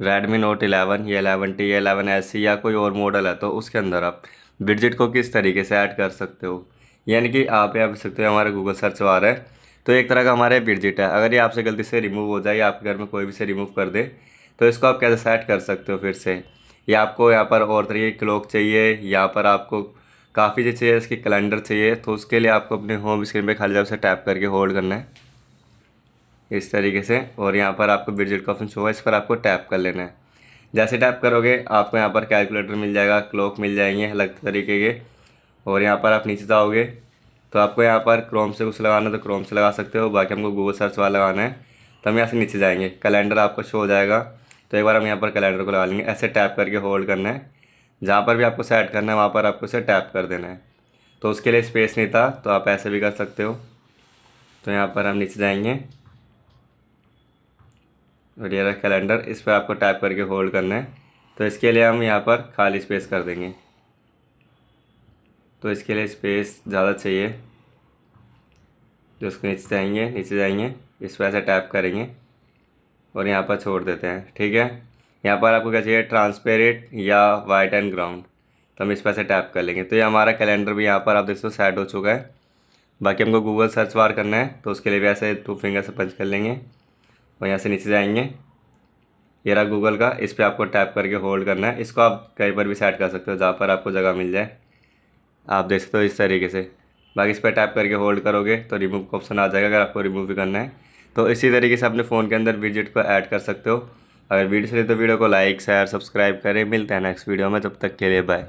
Redmi note 11 या T या सी या कोई और मॉडल है तो उसके अंदर आप विजिट को किस तरीके से ऐड कर सकते हो यानी कि आप यहाँ पर सकते हो हमारे गूगल सर्च रहे हैं तो एक तरह का हमारा विजिट है अगर ये आपसे गलती से रिमूव हो जाए या आपके घर में कोई भी से रिमूव कर दे तो इसको आप कैसे सेट कर सकते हो फिर से या आपको यहाँ पर और तरीके की क्लॉक चाहिए यहाँ पर आपको काफ़ी चीज़ चाहिए इसकी कैलेंडर चाहिए तो उसके लिए आपको अपने होम स्क्रीन पे खाली जब से टैप करके होल्ड करना है इस तरीके से और यहाँ पर आपको विजिट का ऑप्शन शो है इस पर आपको टैप कर लेना है जैसे टैप करोगे आपको यहाँ पर कैलकुलेटर मिल जाएगा क्लॉक मिल जाएंगे अलग तरीके के और यहाँ पर आप नीचे जाओगे तो आपको यहाँ पर क्रोम से कुछ लगाना है तो क्रोम से लगा सकते हो बाकी हमको गूगल सर्च वाला लगाना है तो हम यहाँ से नीचे जाएंगे कैलेंडर आपको शो हो जाएगा तो एक बार हम यहाँ पर कैलेंडर को लगा लेंगे ऐसे टैप करके होल्ड करना है जहाँ पर भी आपको सेट करना है वहाँ पर आपको उसे टैप कर देना है तो उसके लिए स्पेस नहीं था तो आप ऐसे भी कर सकते हो तो यहाँ पर हम नीचे जाएंगे रहा कैलेंडर इस पर आपको टाइप करके होल्ड करना है तो इसके लिए हम यहाँ पर खाली स्पेस कर देंगे तो इसके लिए स्पेस ज़्यादा चाहिए जो उसके नीचे जाएंगे नीचे जाएंगे इस पर ऐसे टाइप करेंगे और यहाँ पर छोड़ देते हैं ठीक है यहाँ पर आपको क्या चाहिए ट्रांसपेरेंट या वाइट एंड ग्राउंड तो हम इस पर से टैप कर लेंगे तो ये हमारा कैलेंडर भी यहाँ पर आप देख सकते हो सेट हो चुका है बाकी हमको गूगल सर्च वार करना है तो उसके लिए भी ऐसे टू फिंगर से पंच कर लेंगे और यहाँ से नीचे जाएंगे ये रहा गूगल का इस पर आपको टैप करके होल्ड करना है इसको आप कहीं पर भी सेट कर सकते हो जहाँ पर आपको जगह मिल जाए आप देख सकते हो इस तरीके से बाकी इस पर टैप करके होल्ड करोगे तो रिमूव का ऑप्शन आ जाएगा अगर आपको रिमूव भी करना है तो इसी तरीके से अपने फ़ोन के अंदर विजिट को ऐड कर सकते हो अगर वीडियो चले तो वीडियो को लाइक शेयर सब्सक्राइब करें मिलते हैं नेक्स्ट वीडियो में तब तक के लिए बाय